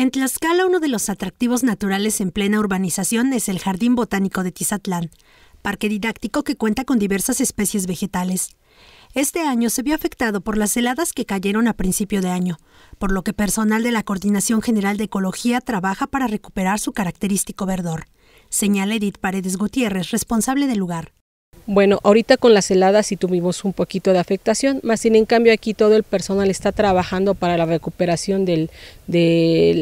En Tlaxcala, uno de los atractivos naturales en plena urbanización es el Jardín Botánico de Tizatlán, parque didáctico que cuenta con diversas especies vegetales. Este año se vio afectado por las heladas que cayeron a principio de año, por lo que personal de la Coordinación General de Ecología trabaja para recuperar su característico verdor, señala Edith Paredes Gutiérrez, responsable del lugar. Bueno, ahorita con las heladas sí tuvimos un poquito de afectación, más sin en cambio aquí todo el personal está trabajando para la recuperación de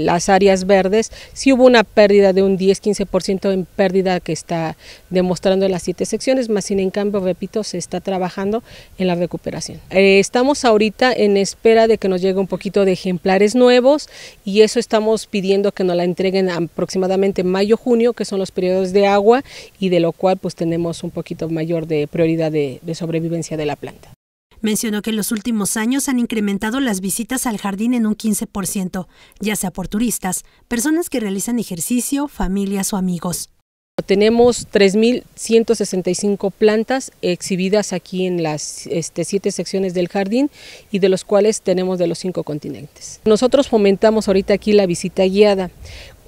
las áreas verdes. Sí hubo una pérdida de un 10-15% en pérdida que está demostrando en las siete secciones, más sin en cambio, repito, se está trabajando en la recuperación. Eh, estamos ahorita en espera de que nos llegue un poquito de ejemplares nuevos y eso estamos pidiendo que nos la entreguen aproximadamente mayo-junio, que son los periodos de agua y de lo cual pues tenemos un poquito mayor de prioridad de, sobrevivencia de la planta. Mencionó que en los últimos años han incrementado las visitas al jardín en un 15%, ya sea por turistas, personas que realizan ejercicio, familias o amigos. Tenemos 3.165 plantas exhibidas aquí en las este, siete secciones del jardín y de los cuales tenemos de los cinco continentes. Nosotros fomentamos ahorita aquí la visita guiada.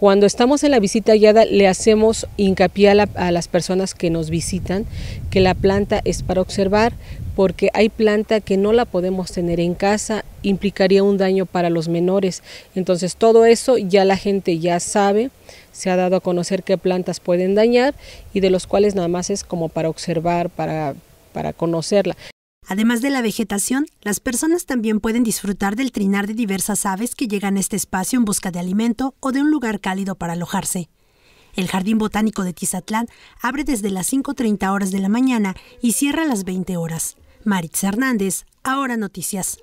Cuando estamos en la visita hallada le hacemos hincapié a, las personas que nos visitan que la planta es para observar porque hay planta que no la podemos tener en casa, implicaría un daño para los menores. Entonces todo eso ya la gente ya sabe, se ha dado a conocer qué plantas pueden dañar y de los cuales nada más es como para observar, para, para conocerla. Además de la vegetación, las personas también pueden disfrutar del trinar de diversas aves que llegan a este espacio en busca de alimento o de un lugar cálido para alojarse. El Jardín Botánico de Tizatlán abre desde las 5.30 horas de la mañana y cierra a las 20 horas. Maritz Hernández, ahora noticias.